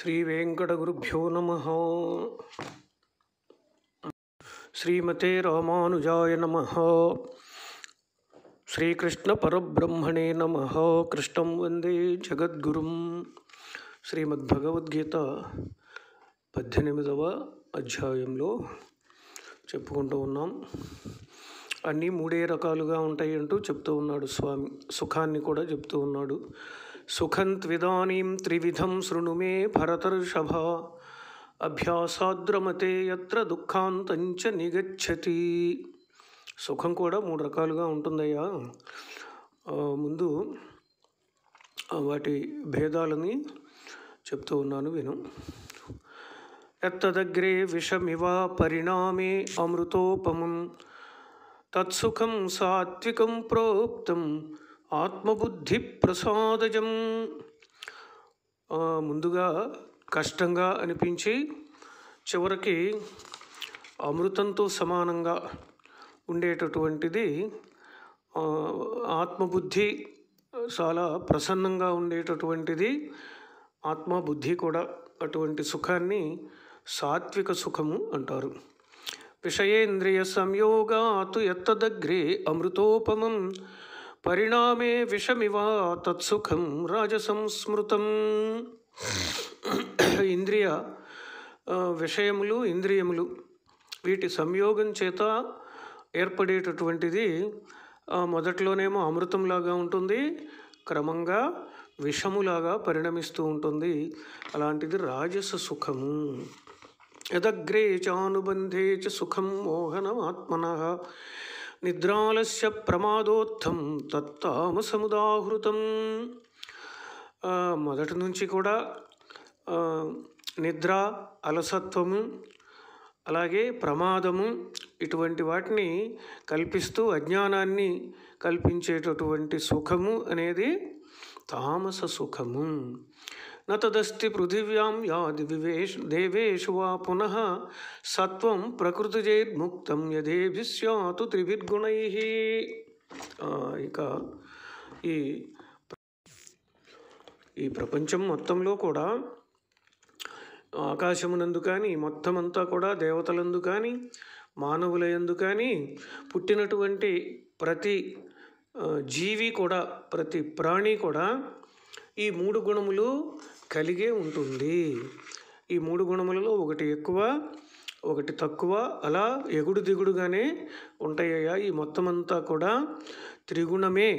శ్రీ గురుభ్యో నమ శ్రీమతే రామానుజాయ నమ శ్రీకృష్ణ పరబ్రహ్మణే నమ కృష్ణం వందే జగద్గురుం శ్రీమద్భగవద్గీత పద్దెనిమిదవ అధ్యాయంలో చెప్పుకుంటూ ఉన్నాం అన్నీ మూడే రకాలుగా ఉంటాయి అంటూ చెప్తూ ఉన్నాడు స్వామి సుఖాన్ని కూడా చెప్తూ ఉన్నాడు సుఖం त्विदानीं త్రివిధం शृणु భరతర్షభ भरतर्षभ అభ్యాసాద్రమతే ఎత్ర దుఃఖాంతంచ నిగచ్చతి సుఖం కూడా మూడు రకాలుగా ఉంటుందయ్యా ముందు వాటి భేదాలని చెప్తూ ఉన్నాను విను ఎత్తదగ్రే విషమివ పరిణామే అమృతోపమం తత్సుఖం సాత్వికం ప్రోక్తం ఆత్మబుద్ధి ప్రసాదజం ముందుగా కష్టంగా అనిపించి చివరికి అమృతంతో సమానంగా ఉండేటటువంటిది ఆత్మబుద్ధి చాలా ప్రసన్నంగా ఉండేటటువంటిది ఆత్మబుద్ధి కూడా అటువంటి సుఖాన్ని సాత్విక సుఖము అంటారు విషయేంద్రియ సంయోగాతు ఎత్తదగ్రే అమృతోపమం పరిణామే విషమివా తత్సుఖం రాజసం స్మృతం ఇంద్రియ విషయములు ఇంద్రియములు వీటి సంయోగం చేత ఏర్పడేటటువంటిది మొదట్లోనేమో అమృతంలాగా ఉంటుంది క్రమంగా విషములాగా పరిణమిస్తూ ఉంటుంది అలాంటిది రాజస సుఖము యదగ్రే చానుబంధే చ సుఖం మోహనమాత్మన నిద్రాలస్య ప్రమాదోత్తం తత్తామ సముదాహృతం మొదటి నుంచి కూడా నిద్ర అలసత్వము అలాగే ప్రమాదము ఇటువంటి వాటిని కల్పిస్తూ అజ్ఞానాన్ని కల్పించేటటువంటి సుఖము అనేది తామస సుఖము न పృథివ్యాం యాది వివేష్ దేవేషు వా పునః సత్వం सत्वं ప్రకృతిజైర్ముక్తం యథేభి స్యాతు త్రివిద్గుణై ఇక ఈ ఈ ప్రపంచం మొత్తంలో కూడా ఆకాశమునందు కానీ మొత్తం అంతా కూడా దేవతలందు కానీ మానవులయందు కానీ పుట్టినటువంటి ప్రతి జీవి కూడా ప్రతి ప్రాణి కూడా ఈ మూడు గుణములు కలిగే ఉంటుంది ఈ మూడు గుణములలో ఒకటి ఎక్కువ ఒకటి తక్కువ అలా ఎగుడు దిగుడుగానే ఉంటాయ్యా ఈ మొత్తం అంతా కూడా త్రిగుణమే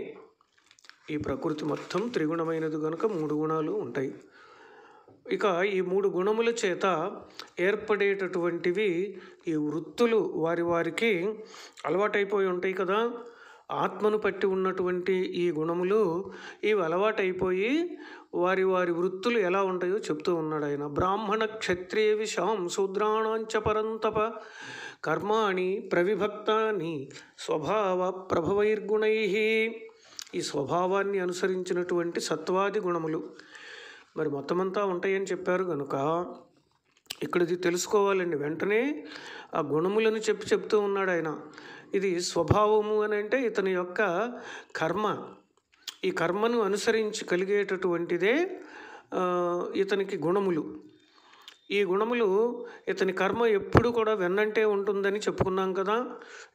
ఈ ప్రకృతి మొత్తం త్రిగుణమైనది కనుక మూడు గుణాలు ఉంటాయి ఇక ఈ మూడు గుణముల చేత ఏర్పడేటటువంటివి ఈ వృత్తులు వారి వారికి అలవాటైపోయి ఉంటాయి కదా ఆత్మను పట్టి ఉన్నటువంటి ఈ గుణములు ఇవి అలవాటైపోయి వారి వారి వృత్తులు ఎలా ఉంటాయో చెప్తూ ఉన్నాడు ఆయన బ్రాహ్మణ క్షత్రియ విషాం శూద్రాణాంచ పరంతప కర్మాణి ప్రవిభక్తాని స్వభావ ప్రభవైర్గుణై ఈ స్వభావాన్ని అనుసరించినటువంటి సత్వాది గుణములు మరి మొత్తమంతా ఉంటాయని చెప్పారు కనుక ఇక్కడది తెలుసుకోవాలండి వెంటనే ఆ గుణములను చెప్పి చెప్తూ ఉన్నాడు ఆయన ఇది స్వభావము అని అంటే ఇతని యొక్క కర్మ ఈ కర్మను అనుసరించి కలిగేటటువంటిదే ఇతనికి గుణములు ఈ గుణములు ఇతని కర్మ ఎప్పుడు కూడా వెన్నంటే ఉంటుందని చెప్పుకున్నాం కదా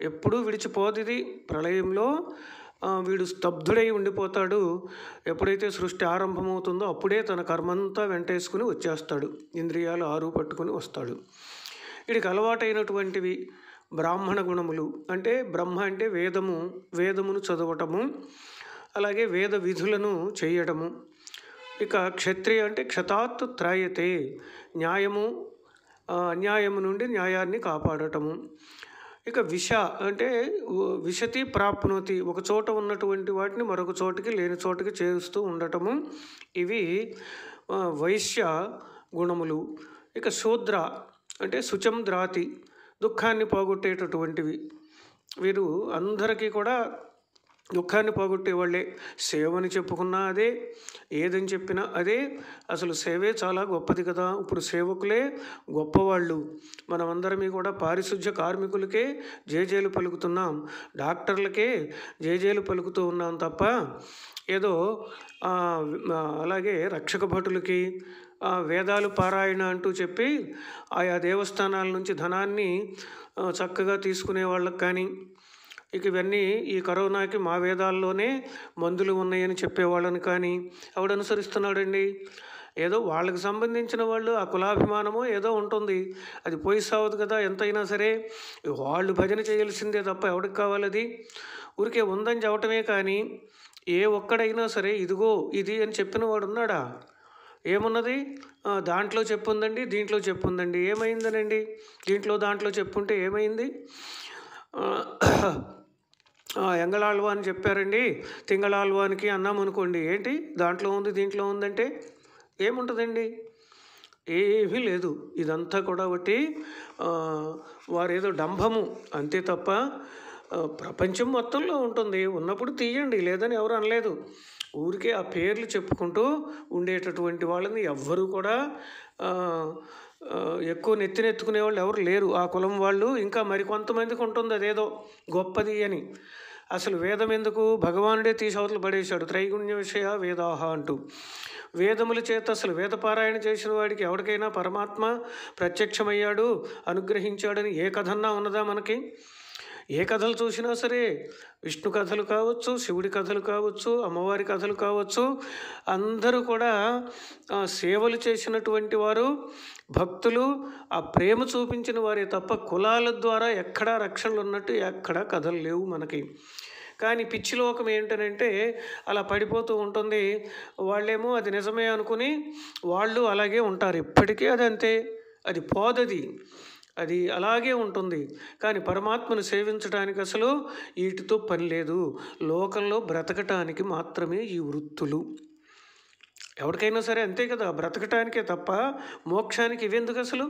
ఎప్పుడూ విడిచిపోదిది ప్రళయంలో వీడు స్తబ్దుడై ఉండిపోతాడు ఎప్పుడైతే సృష్టి ఆరంభమవుతుందో అప్పుడే తన కర్మంతా వెంటేసుకుని వచ్చేస్తాడు ఇంద్రియాలు ఆరు పట్టుకుని వస్తాడు వీడికి అలవాటైనటువంటివి బ్రాహ్మణ గుణములు అంటే బ్రహ్మ అంటే వేదము వేదమును చదవటము అలాగే వేద విధులను చేయడము ఇక క్షత్రియ అంటే క్షతాత్ త్రాయతే న్యాయము అన్యాయము నుండి న్యాయాన్ని కాపాడటము ఇక విష అంటే విషతి ప్రాప్నోతి ఒక చోట ఉన్నటువంటి వాటిని మరొక చోటికి లేని చోటికి చేరుస్తూ ఉండటము ఇవి వైశ్య గుణములు ఇక శూద్ర అంటే శుచం ద్రాతి దుఃఖాన్ని పోగొట్టేటటువంటివి వీరు అందరికీ కూడా దుఃఖాన్ని పోగొట్టే వాళ్ళే సేవని చెప్పుకున్నా అదే ఏదని చెప్పినా అదే అసలు సేవే చాలా గొప్పది కదా ఇప్పుడు సేవకులే గొప్పవాళ్ళు మనమందరమీ కూడా పారిశుధ్య కార్మికులకే జేజేలు పలుకుతున్నాం డాక్టర్లకే జేజేలు పలుకుతూ ఉన్నాం తప్ప ఏదో అలాగే రక్షక భటులకి వేదాలు పారాయణ అంటూ చెప్పి ఆయా దేవస్థానాల నుంచి ధనాన్ని చక్కగా తీసుకునే వాళ్ళకి కానీ ఇక ఇవన్నీ ఈ కరోనాకి మా వేదాల్లోనే మందులు ఉన్నాయని చెప్పేవాళ్ళని కానీ ఎవడు అనుసరిస్తున్నాడండి ఏదో వాళ్ళకి సంబంధించిన వాళ్ళు ఆ కులాభిమానమో ఏదో ఉంటుంది అది పోయి సావదు కదా ఎంతైనా సరే వాళ్ళు భజన చేయాల్సిందే తప్ప ఎవడికి కావాలది ఊరికే ఉందని చెప్పటమే కానీ ఏ ఒక్కడైనా సరే ఇదిగో ఇది అని చెప్పిన వాడు ఉన్నాడా ఏమున్నది దాంట్లో చెప్పుందండి దీంట్లో చెప్పుందండి ఏమైందనండి దీంట్లో దాంట్లో చెప్పుంటే ఏమైంది ఎంగళాల్వ అని చెప్పారండి తింగళాల్వానికి అన్నాం అనుకోండి ఏంటి దాంట్లో ఉంది దీంట్లో ఉందంటే ఏముంటుందండి ఏమీ లేదు ఇదంతా కూడా ఒకటి వారేదో డంభము అంతే తప్ప ప్రపంచం మొత్తంలో ఉంటుంది ఉన్నప్పుడు తీయండి లేదని ఎవరు అనలేదు ఊరికే ఆ పేర్లు చెప్పుకుంటూ ఉండేటటువంటి వాళ్ళని ఎవ్వరూ కూడా ఎక్కువ నెత్తినెత్తుకునే వాళ్ళు ఎవరు లేరు ఆ కులం వాళ్ళు ఇంకా మరికొంతమందికి ఉంటుంది అదేదో గొప్పది అని అసలు వేదం ఎందుకు భగవానుడే తీసవతలు పడేశాడు త్రైగుణ్య విషయ వేదాహ అంటూ వేదముల చేత అసలు వేదపారాయణ చేసిన వాడికి ఎవరికైనా పరమాత్మ ప్రత్యక్షమయ్యాడు అనుగ్రహించాడని ఏ కథన్నా ఉన్నదా మనకి ఏ కథలు చూసినా సరే విష్ణు కథలు కావచ్చు శివుడి కథలు కావచ్చు అమ్మవారి కథలు కావచ్చు అందరూ కూడా సేవలు చేసినటువంటి వారు భక్తులు ఆ ప్రేమ చూపించిన వారే తప్ప కులాల ద్వారా ఎక్కడా రక్షణలు ఉన్నట్టు ఎక్కడా కథలు లేవు మనకి కానీ పిచ్చిలోకం ఏంటంటే ఏంటనంటే అలా పడిపోతూ ఉంటుంది వాళ్ళేమో అది నిజమే అనుకుని వాళ్ళు అలాగే ఉంటారు ఇప్పటికీ అది అంతే అది పోదది అది అలాగే ఉంటుంది కానీ పరమాత్మను సేవించడానికి అసలు వీటితో పని లేదు లోకంలో బ్రతకటానికి మాత్రమే ఈ వృత్తులు ఎవరికైనా సరే అంతే కదా బ్రతకటానికే తప్ప మోక్షానికి ఇవెందుకు అసలు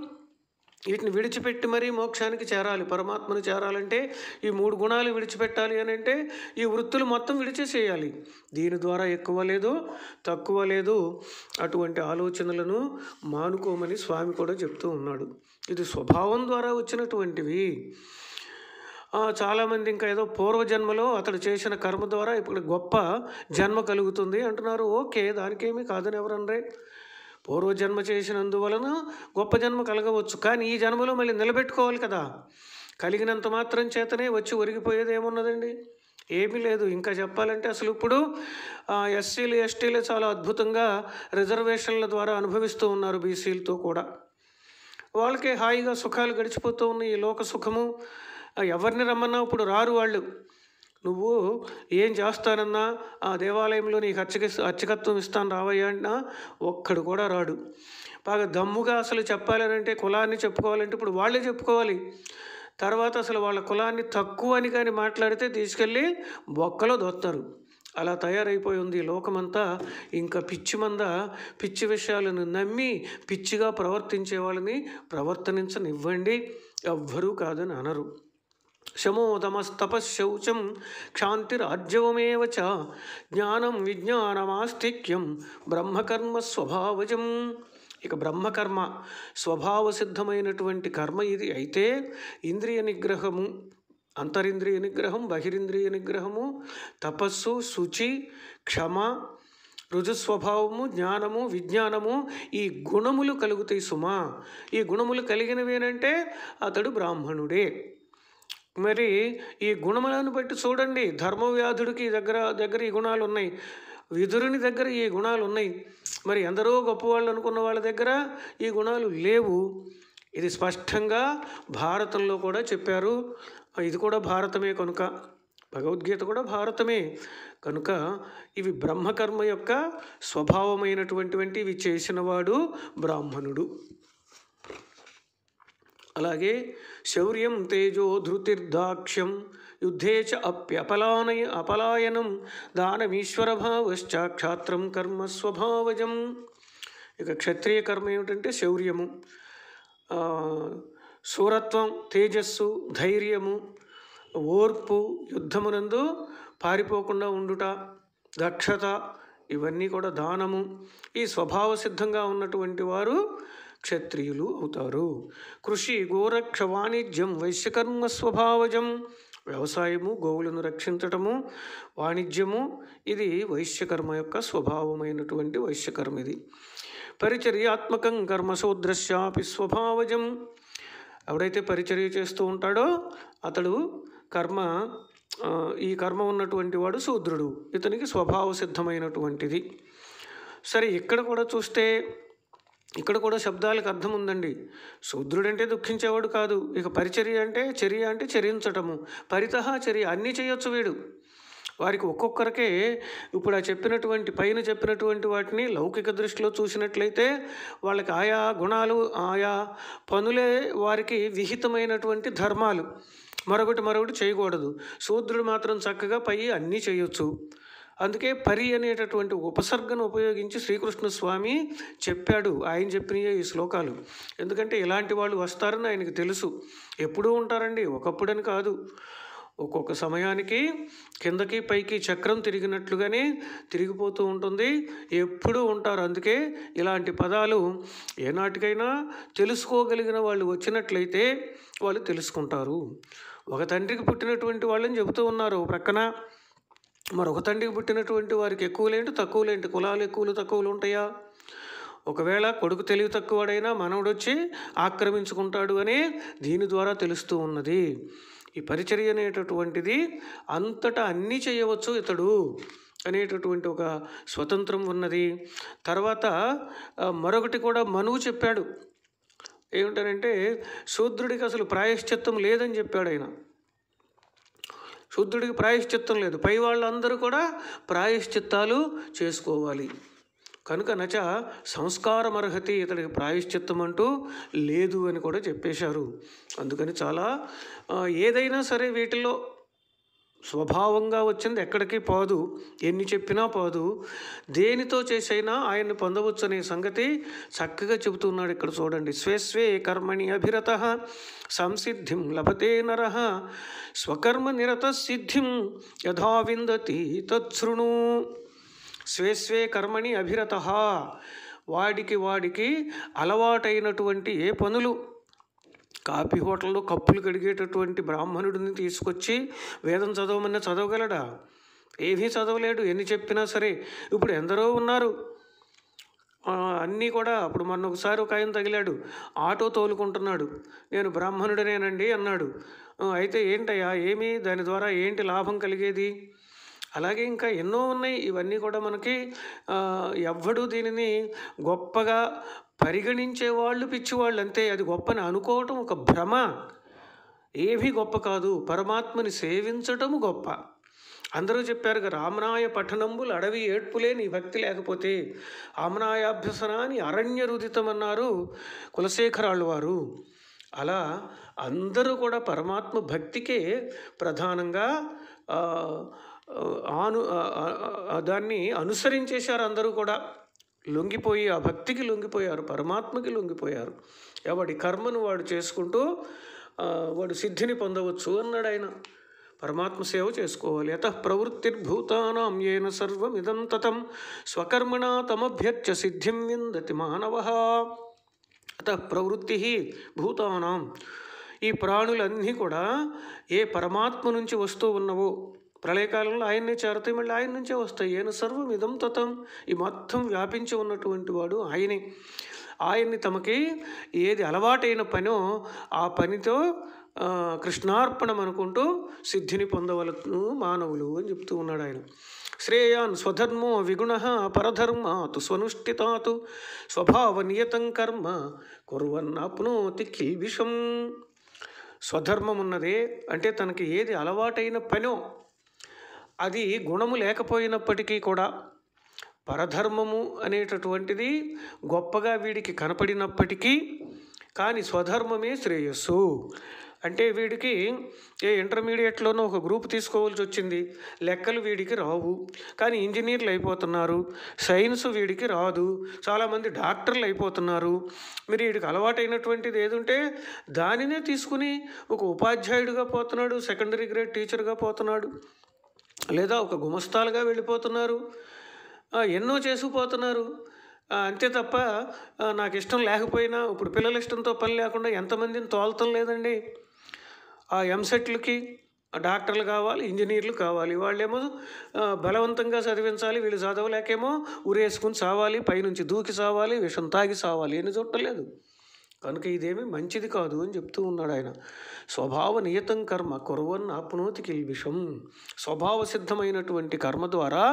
వీటిని విడిచిపెట్టి మరీ మోక్షానికి చేరాలి పరమాత్మను చేరాలంటే ఈ మూడు గుణాలు విడిచిపెట్టాలి అని అంటే ఈ వృత్తులు మొత్తం విడిచేసేయాలి దీని ద్వారా ఎక్కువ లేదు తక్కువ లేదు అటువంటి ఆలోచనలను మానుకోమని స్వామి కూడా చెప్తూ ఉన్నాడు ఇది స్వభావం ద్వారా వచ్చినటువంటివి చాలామంది ఇంకా ఏదో పూర్వజన్మలో అతడు చేసిన కర్మ ద్వారా ఇప్పుడు గొప్ప జన్మ కలుగుతుంది అంటున్నారు ఓకే దానికేమీ కాదని ఎవరనరే పూర్వజన్మ చేసినందువలన గొప్ప జన్మ కలగవచ్చు కానీ ఈ జన్మలో మళ్ళీ నిలబెట్టుకోవాలి కదా కలిగినంత మాత్రం చేతనే వచ్చి ఒరిగిపోయేది ఏమున్నదండి ఏమీ లేదు ఇంకా చెప్పాలంటే అసలు ఇప్పుడు ఎస్సీలు ఎస్టీలు చాలా అద్భుతంగా రిజర్వేషన్ల ద్వారా అనుభవిస్తూ ఉన్నారు బీసీలతో కూడా వాళ్ళకే హాయిగా సుఖాలు గడిచిపోతూ ఉన్నాయి ఈ లోక సుఖము ఎవరిని రమ్మన్నా ఇప్పుడు రారు వాళ్ళు నువ్వు ఏం చేస్తానన్నా ఆ దేవాలయంలో నీకు అర్చక అర్చకత్వం ఇస్తాను రావయ్యా అంటున్నా ఒక్కడు కూడా రాడు బాగా దమ్ముగా అసలు చెప్పాలనంటే కులాన్ని చెప్పుకోవాలంటే ఇప్పుడు వాళ్ళే చెప్పుకోవాలి తర్వాత అసలు వాళ్ళ కులాన్ని తక్కువ అని కానీ మాట్లాడితే తీసుకెళ్ళి బొక్కలో దోస్తారు అలా తయారైపోయి ఉంది లోకమంతా ఇంకా పిచ్చి మంద పిచ్చి విషయాలను నమ్మి పిచ్చిగా ప్రవర్తించే వాళ్ళని ప్రవర్తనించనివ్వండి ఎవ్వరూ కాదని అనరు శమోదమస్తపశౌచం క్షాంతిరాజ్యవమేవ చ జ్ఞానం విజ్ఞానమాస్తిక్యం బ్రహ్మకర్మ స్వభావజం ఇక బ్రహ్మకర్మ స్వభావ సిద్ధమైనటువంటి కర్మ ఇది అయితే ఇంద్రియ నిగ్రహము అంతరింద్రియ నిగ్రహం బహిరింద్రియ నిగ్రహము తపస్సు శుచి క్షమ రుజుస్వభావము జ్ఞానము విజ్ఞానము ఈ గుణములు కలుగుతాయి సుమా ఈ గుణములు కలిగినవేనంటే అతడు బ్రాహ్మణుడే మరి ఈ గుణములను బట్టి చూడండి ధర్మవ్యాధుడికి దగ్గర దగ్గర ఈ గుణాలు ఉన్నాయి విదురుని దగ్గర ఈ గుణాలు ఉన్నాయి మరి ఎందరో గొప్పవాళ్ళు అనుకున్న వాళ్ళ దగ్గర ఈ గుణాలు లేవు ఇది స్పష్టంగా భారతంలో కూడా చెప్పారు ఇది కూడా భారతమే కనుక భగవద్గీత కూడా భారతమే కనుక ఇవి బ్రహ్మకర్మ యొక్క ఇవి చేసినవాడు బ్రాహ్మణుడు అలాగే శౌర్యం తేజో ధృతిర్ధాక్ష్యం యుద్ధే చ అప్యపలానయ అపలాయనం దానమీశ్వరభావశ్చ క్షాత్రం కర్మ స్వభావజం ఇక క్షత్రియ కర్మ ఏమిటంటే శౌర్యము సూరత్వం తేజస్సు ధైర్యము ఓర్పు యుద్ధమునందు పారిపోకుండా ఉండుట దక్షత ఇవన్నీ కూడా దానము ఈ స్వభావ సిద్ధంగా ఉన్నటువంటి వారు క్షత్రియులు అవుతారు కృషి గోరక్ష వాణిజ్యం వైశ్యకర్మ స్వభావజం వ్యవసాయము గోవులను రక్షించటము వాణిజ్యము ఇది వైశ్యకర్మ యొక్క స్వభావమైనటువంటి వైశ్యకర్మ ఇది పరిచర్యాత్మకం కర్మ శూద్రశ్యాపి స్వభావజం ఎవడైతే పరిచర్య చేస్తూ ఉంటాడో అతడు కర్మ ఈ కర్మ ఉన్నటువంటి వాడు శూద్రుడు ఇతనికి స్వభావ సిద్ధమైనటువంటిది సరే ఇక్కడ కూడా చూస్తే ఇక్కడ కూడా శబ్దాలకు అర్థం ఉందండి శూద్రుడంటే దుఃఖించేవాడు కాదు ఇక పరిచర్య అంటే చర్య అంటే చరించటము పరితహ చర్య అన్నీ చేయొచ్చు వీడు వారికి ఒక్కొక్కరికే ఇప్పుడు ఆ చెప్పినటువంటి పైన చెప్పినటువంటి వాటిని లౌకిక దృష్టిలో చూసినట్లయితే వాళ్ళకి ఆయా గుణాలు ఆయా పనులే వారికి విహితమైనటువంటి ధర్మాలు మరొకటి మరొకటి చేయకూడదు శూద్రుడు మాత్రం చక్కగా పై అన్నీ చేయొచ్చు అందుకే పరి అనేటటువంటి ఉపసర్గను ఉపయోగించి శ్రీకృష్ణ స్వామి చెప్పాడు ఆయన చెప్పిన ఈ శ్లోకాలు ఎందుకంటే ఇలాంటి వాళ్ళు వస్తారని ఆయనకు తెలుసు ఎప్పుడూ ఉంటారండి ఒకప్పుడని కాదు ఒక్కొక్క సమయానికి కిందకి పైకి చక్రం తిరిగినట్లుగానే తిరిగిపోతూ ఉంటుంది ఎప్పుడూ ఉంటారు అందుకే ఇలాంటి పదాలు ఏనాటికైనా తెలుసుకోగలిగిన వాళ్ళు వచ్చినట్లయితే వాళ్ళు తెలుసుకుంటారు ఒక తండ్రికి పుట్టినటువంటి వాళ్ళని చెబుతూ ఉన్నారు ప్రక్కన మరొక తండ్రికి పుట్టినటువంటి వారికి ఎక్కువలేంటి తక్కువలేంటి కులాలు ఎక్కువలు తక్కువలు ఉంటాయా ఒకవేళ కొడుకు తెలివి తక్కువడైనా మనవుడు వచ్చి ఆక్రమించుకుంటాడు అని దీని ద్వారా తెలుస్తూ ఉన్నది ఈ పరిచర్య అనేటటువంటిది అంతటా అన్నీ చేయవచ్చు ఇతడు అనేటటువంటి ఒక స్వతంత్రం ఉన్నది తర్వాత మరొకటి కూడా మనువు చెప్పాడు ఏమిటనంటే శూద్రుడికి అసలు ప్రాయశ్చిత్తం లేదని చెప్పాడు ఆయన శుద్ధుడికి ప్రాయశ్చిత్తం లేదు పై వాళ్ళందరూ కూడా ప్రాయశ్చిత్తాలు చేసుకోవాలి కనుక నచ సంస్కారమర్హతి ఇతడికి ప్రాయశ్చిత్తం అంటూ లేదు అని కూడా చెప్పేశారు అందుకని చాలా ఏదైనా సరే వీటిలో స్వభావంగా వచ్చింది ఎక్కడికి పోదు ఎన్ని చెప్పినా పోదు దేనితో చేసైనా ఆయన్ని పొందవచ్చు అనే సంగతి చక్కగా చెబుతున్నాడు ఇక్కడ చూడండి స్వేస్వే కర్మణి అభిరత సంసిద్ధిం లభతే నర స్వకర్మ నిరత సిద్ధిం యథావిందతి తృణు తత్సృణు స్వేస్వే కర్మణి అభిరత వాడికి వాడికి అలవాటైనటువంటి ఏ పనులు కాఫీ హోటల్లో కప్పులు కడిగేటటువంటి బ్రాహ్మణుడిని తీసుకొచ్చి వేదం చదవమన్న చదవగలడా ఏమీ చదవలేడు ఎన్ని చెప్పినా సరే ఇప్పుడు ఎందరో ఉన్నారు అన్నీ కూడా అప్పుడు మొన్న ఒకసారి ఒక ఆయన తగిలాడు ఆటో తోలుకుంటున్నాడు నేను బ్రాహ్మణుడనేనండి అన్నాడు అయితే ఏంటయ్యా ఏమి దాని ద్వారా ఏంటి లాభం కలిగేది అలాగే ఇంకా ఎన్నో ఉన్నాయి ఇవన్నీ కూడా మనకి ఎవ్వడూ దీనిని గొప్పగా పరిగణించే వాళ్ళు పిచ్చివాళ్ళు అంతే అది గొప్పని అనుకోవటం ఒక భ్రమ ఏవి గొప్ప కాదు పరమాత్మని సేవించటము గొప్ప అందరూ చెప్పారుగా రామనాయ పఠనంబులు అడవి ఏడ్పులే నీ భక్తి లేకపోతే ఆమనాయాభ్యసనాన్ని అరణ్య అన్నారు కులశేఖరాళ్ళు వారు అలా అందరూ కూడా పరమాత్మ భక్తికే ప్రధానంగా ఆను దాన్ని అనుసరించేశారు అందరూ కూడా లొంగిపోయి ఆ భక్తికి లొంగిపోయారు పరమాత్మకి లొంగిపోయారు వాడి కర్మను వాడు చేసుకుంటూ వాడు సిద్ధిని పొందవచ్చు అన్నాడు ఆయన పరమాత్మ సేవ చేసుకోవాలి అత ప్రవృత్తిర్భూతానాం ఏన సర్వమిదం తతం స్వకర్మణ తమభ్యర్చ సిద్ధిం విందతి మానవ అత ప్రవృత్తి భూతానాం ఈ ప్రాణులన్నీ కూడా ఏ పరమాత్మ నుంచి వస్తూ ఉన్నవో ప్రళయకాలంలో ఆయన్నే చేరుతాయి మళ్ళీ ఆయన నుంచే వస్తాయి ఆయన సర్వం ఇదం తతం ఈ మొత్తం వ్యాపించి ఉన్నటువంటి వాడు ఆయనే ఆయన్ని తమకి ఏది అలవాటైన పనో ఆ పనితో కృష్ణార్పణం అనుకుంటూ సిద్ధిని పొందవలను మానవులు అని చెప్తూ ఉన్నాడు ఆయన శ్రేయాన్ స్వధర్మో విగుణ పరధర్మాతు స్వనుష్ఠితాతు నియతం కర్మ కుర్వన్నాప్నోతి విషం స్వధర్మం ఉన్నదే అంటే తనకి ఏది అలవాటైన పనో అది గుణము లేకపోయినప్పటికీ కూడా పరధర్మము అనేటటువంటిది గొప్పగా వీడికి కనపడినప్పటికీ కానీ స్వధర్మమే శ్రేయస్సు అంటే వీడికి ఏ ఇంటర్మీడియట్లోనూ ఒక గ్రూప్ తీసుకోవాల్సి వచ్చింది లెక్కలు వీడికి రావు కానీ ఇంజనీర్లు అయిపోతున్నారు సైన్స్ వీడికి రాదు చాలామంది డాక్టర్లు అయిపోతున్నారు మీరు వీడికి అలవాటైనటువంటిది ఏదుంటే దానినే తీసుకుని ఒక ఉపాధ్యాయుడిగా పోతున్నాడు సెకండరీ గ్రేడ్ టీచర్గా పోతున్నాడు లేదా ఒక గుమస్తాలుగా వెళ్ళిపోతున్నారు ఎన్నో చేసుకుపోతున్నారు అంతే తప్ప నాకు ఇష్టం లేకపోయినా ఇప్పుడు పిల్లల ఇష్టంతో పని లేకుండా ఎంతమందిని తోలతం లేదండి ఆ ఎంసెట్లకి డాక్టర్లు కావాలి ఇంజనీర్లు కావాలి వాళ్ళేమో బలవంతంగా చదివించాలి వీళ్ళు చదవలేకేమో ఉరేసుకుని సావాలి పైనుంచి దూకి సావాలి విషం తాగి సావాలి అని లేదు కనుక ఇదేమి మంచిది కాదు అని చెప్తూ ఉన్నాడు ఆయన స్వభావ నియతం కర్మ కొరవన్ ఆప్నోతి కిల్బిషం స్వభావసిద్ధమైనటువంటి కర్మ ద్వారా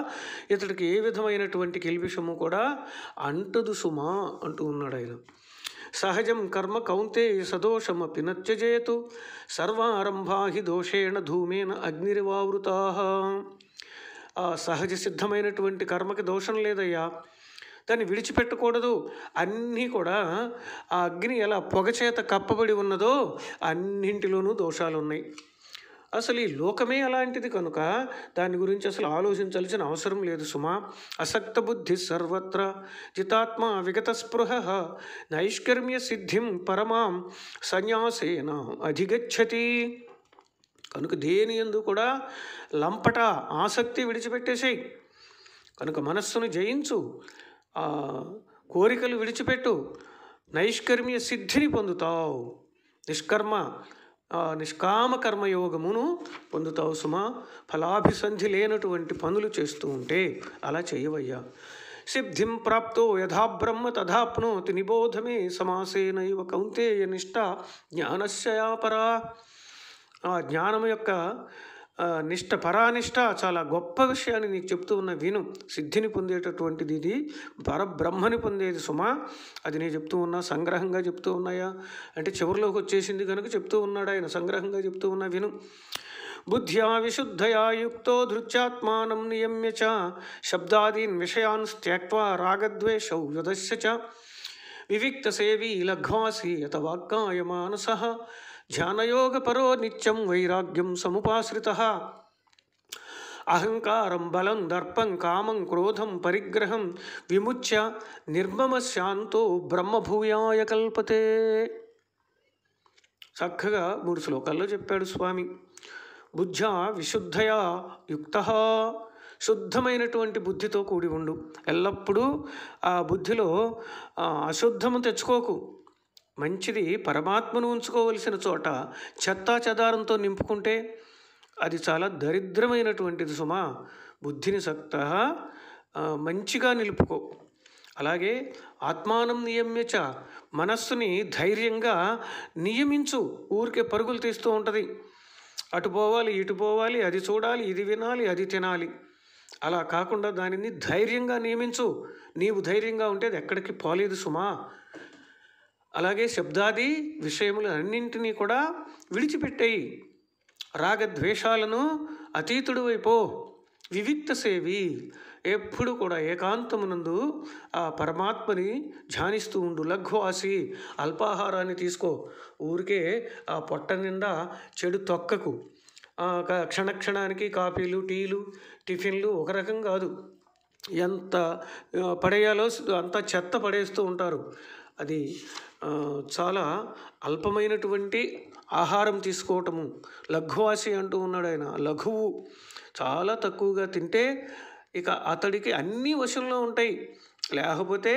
ఇతడికి ఏ విధమైనటువంటి కిల్బిషము కూడా అంటదు సుమా అంటూ ఉన్నాడు ఆయన సహజం కర్మ కౌంతే సదోషమ నత్యజేతు సర్వారంభాహి దోషేణ ధూమేన అగ్నిరివావృతా సహజ సిద్ధమైనటువంటి కర్మకి దోషం లేదయ్యా దాన్ని విడిచిపెట్టకూడదు అన్నీ కూడా ఆ అగ్ని ఎలా పొగచేత కప్పబడి ఉన్నదో అన్నింటిలోనూ దోషాలు ఉన్నాయి అసలు ఈ లోకమే అలాంటిది కనుక దాని గురించి అసలు ఆలోచించాల్సిన అవసరం లేదు సుమా అసక్త బుద్ధి సర్వత్ర జితాత్మ విగత స్పృహ నైష్కర్మ్య సిద్ధిం పరమాం సన్యాసేన అధిగచ్చతి కనుక దేని ఎందు కూడా లంపట ఆసక్తి విడిచిపెట్టేసేయి కనుక మనస్సును జయించు ఆ కోరికలు విడిచిపెట్టు నైష్కర్మ్య సిద్ధిని పొందుతావు నిష్కర్మ నిష్కామ కర్మయోగమును పొందుతావు సుమా ఫలాభిసంధి లేనటువంటి పనులు చేస్తూ ఉంటే అలా చేయవయ్యా సిద్ధిం ప్రాప్తో యథా బ్రహ్మ తథాప్నోతి నిబోధమే సమాసేనైవ కౌంతేయ నిష్ట జ్ఞానశయాపరా ఆ జ్ఞానం యొక్క నిష్ట పరానిష్ట చాలా గొప్ప విషయాన్ని నీకు చెప్తూ ఉన్న విను సిద్ధిని పొందేటటువంటిది ఇది పరబ్రహ్మని పొందేది సుమా అది నేను చెప్తూ ఉన్నా సంగ్రహంగా చెప్తూ ఉన్నాయా అంటే చివరిలోకి వచ్చేసింది కనుక చెప్తూ ఉన్నాడు ఆయన సంగ్రహంగా చెప్తూ ఉన్నా విను బుద్ధ్యా విశుద్ధయా యుక్తో ధృత్యాత్మానం నియమ్య చ శబ్దాదీన్ విషయాన్ త్యక్వా రాగద్వేషౌ యుధస్య వివిక్త వివిక్తసేవీ లఘ్వాసి యత వాక్కాయ ధ్యానయోగపరో నిత్యం వైరాగ్యం సముపాశ్రిత అహంకారం బలం దర్పం కామం క్రోధం పరిగ్రహం విముచ్య నిర్మమ శాంతో బ్రహ్మభూయాయ కల్పతే చక్కగా మూడు శ్లోకాల్లో చెప్పాడు స్వామి బుద్ధ విశుద్ధయా యుక్త శుద్ధమైనటువంటి బుద్ధితో కూడి ఉండు ఎల్లప్పుడూ ఆ బుద్ధిలో అశుద్ధము తెచ్చుకోకు మంచిది పరమాత్మను ఉంచుకోవలసిన చోట చెత్తా చెదారంతో నింపుకుంటే అది చాలా దరిద్రమైనటువంటిది సుమా బుద్ధిని సక్త మంచిగా నిలుపుకో అలాగే ఆత్మానం నియమ్యచ మనస్సుని ధైర్యంగా నియమించు ఊరికే పరుగులు తీస్తూ ఉంటుంది అటు పోవాలి ఇటు పోవాలి అది చూడాలి ఇది వినాలి అది తినాలి అలా కాకుండా దానిని ధైర్యంగా నియమించు నీవు ధైర్యంగా ఉంటే అది ఎక్కడికి పోలేదు సుమా అలాగే శబ్దాది విషయములు అన్నింటినీ కూడా విడిచిపెట్టేయి రాగద్వేషాలను అతీతుడు వైపో వివిక్త సేవి ఎప్పుడు కూడా ఏకాంతమునందు ఆ పరమాత్మని ధ్యానిస్తూ ఉండు లఘ్వాసి అల్పాహారాన్ని తీసుకో ఊరికే ఆ పొట్ట నిండా చెడు తొక్కకు క్షణక్షణానికి కాఫీలు టీలు టిఫిన్లు ఒక రకం కాదు ఎంత పడేయాలో అంత చెత్త పడేస్తూ ఉంటారు అది చాలా అల్పమైనటువంటి ఆహారం తీసుకోవటము లఘువాసి అంటూ ఉన్నాడు ఆయన లఘువు చాలా తక్కువగా తింటే ఇక అతడికి అన్నీ వశంలో ఉంటాయి లేకపోతే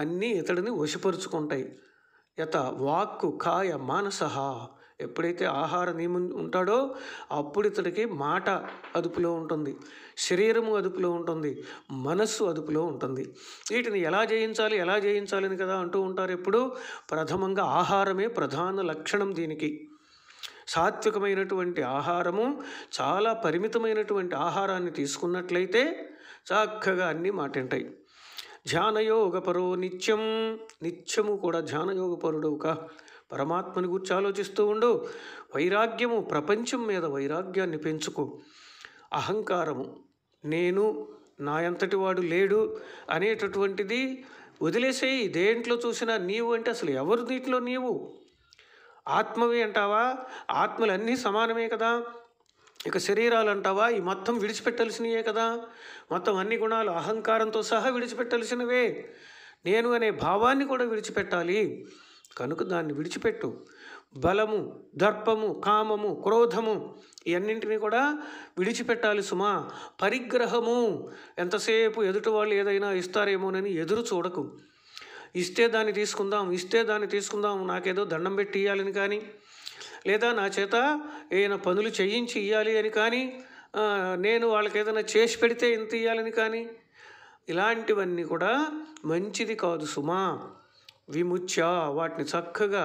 అన్నీ ఇతడిని వశపరుచుకుంటాయి యత వాక్కు కాయ మానసహ ఎప్పుడైతే ఆహార నియమం ఉంటాడో అప్పుడు ఇతడికి మాట అదుపులో ఉంటుంది శరీరము అదుపులో ఉంటుంది మనస్సు అదుపులో ఉంటుంది వీటిని ఎలా జయించాలి ఎలా జయించాలని కదా అంటూ ఉంటారు ఎప్పుడు ప్రథమంగా ఆహారమే ప్రధాన లక్షణం దీనికి సాత్వికమైనటువంటి ఆహారము చాలా పరిమితమైనటువంటి ఆహారాన్ని తీసుకున్నట్లయితే చక్కగా అన్నీ మాటింటాయి ధ్యానయోగపరో నిత్యం నిత్యము కూడా ధ్యానయోగపరుడు ఒక పరమాత్మని గురించి ఆలోచిస్తూ ఉండు వైరాగ్యము ప్రపంచం మీద వైరాగ్యాన్ని పెంచుకో అహంకారము నేను నా ఎంతటి వాడు లేడు అనేటటువంటిది వదిలేసేయి దేంట్లో చూసినా నీవు అంటే అసలు ఎవరు దీంట్లో నీవు ఆత్మవి అంటావా ఆత్మలు అన్నీ సమానమే కదా ఇక శరీరాలు అంటావా ఈ మొత్తం విడిచిపెట్టాల్సినవే కదా మొత్తం అన్ని గుణాలు అహంకారంతో సహా విడిచిపెట్టాల్సినవే నేను అనే భావాన్ని కూడా విడిచిపెట్టాలి కనుక దాన్ని విడిచిపెట్టు బలము దర్పము కామము క్రోధము ఇవన్నింటినీ కూడా విడిచిపెట్టాలి సుమా పరిగ్రహము ఎంతసేపు ఎదుటి వాళ్ళు ఏదైనా ఇస్తారేమోనని ఎదురు చూడకు ఇస్తే దాన్ని తీసుకుందాం ఇస్తే దాన్ని తీసుకుందాం నాకేదో దండం పెట్టి ఇవ్వాలని కానీ లేదా నా చేత ఏదైనా పనులు చేయించి ఇవ్వాలి అని కానీ నేను వాళ్ళకి ఏదైనా చేసి పెడితే ఇంత ఇవ్వాలని కానీ ఇలాంటివన్నీ కూడా మంచిది కాదు సుమా విముచ్య వాటిని చక్కగా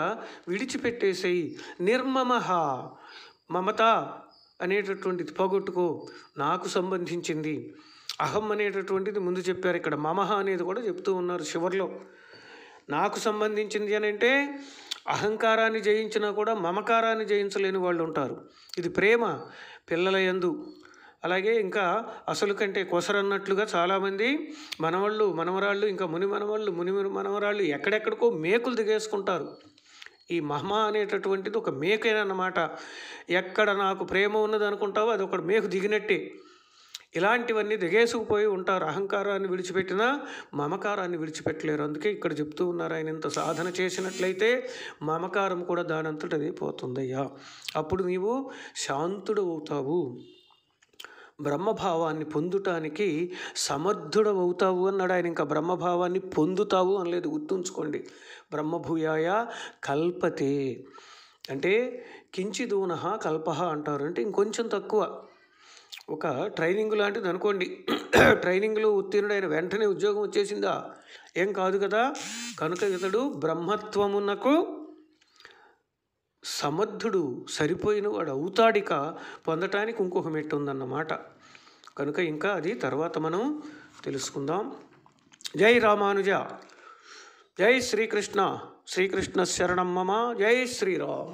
విడిచిపెట్టేసేయి నిర్మమహ మమత అనేటటువంటిది పోగొట్టుకో నాకు సంబంధించింది అహం అనేటటువంటిది ముందు చెప్పారు ఇక్కడ మమహ అనేది కూడా చెప్తూ ఉన్నారు చివరిలో నాకు సంబంధించింది అని అంటే అహంకారాన్ని జయించినా కూడా మమకారాన్ని జయించలేని వాళ్ళు ఉంటారు ఇది ప్రేమ పిల్లల ఎందు అలాగే ఇంకా అసలు కంటే కొసరన్నట్లుగా చాలామంది మనవాళ్ళు మనవరాళ్ళు ఇంకా ముని మనవాళ్ళు ముని మనవరాళ్ళు ఎక్కడెక్కడికో మేకులు దిగేసుకుంటారు ఈ మహమ అనేటటువంటిది ఒక మేకేనమాట ఎక్కడ నాకు ప్రేమ ఉన్నది అనుకుంటావో అది ఒక మేకు దిగినట్టే ఇలాంటివన్నీ దిగేసుకుపోయి ఉంటారు అహంకారాన్ని విడిచిపెట్టినా మమకారాన్ని విడిచిపెట్టలేరు అందుకే ఇక్కడ చెప్తూ ఉన్నారు ఆయన ఇంత సాధన చేసినట్లయితే మమకారం కూడా దానంతటది పోతుందయ్యా అప్పుడు నీవు శాంతుడు అవుతావు బ్రహ్మభావాన్ని పొందుటానికి సమర్థుడవుతావు అన్నాడు ఆయన ఇంకా బ్రహ్మభావాన్ని పొందుతావు అనలేదు గుర్తుంచుకోండి బ్రహ్మభూయాయ కల్పతే అంటే కించిదూన కల్ప అంటారు అంటే ఇంకొంచెం తక్కువ ఒక ట్రైనింగ్ లాంటిది అనుకోండి ట్రైనింగ్లో ఉత్తీర్ణుడైన వెంటనే ఉద్యోగం వచ్చేసిందా ఏం కాదు కదా కనుక ఇతడు బ్రహ్మత్వమునకు సమర్థుడు సరిపోయిన వాడు అవుతాడిక పొందటానికి ఇంకొక మెట్టు ఉందన్నమాట కనుక ఇంకా అది తర్వాత మనం తెలుసుకుందాం జై రామానుజ జై శ్రీకృష్ణ శ్రీకృష్ణ శరణమ్మ జై శ్రీరామ్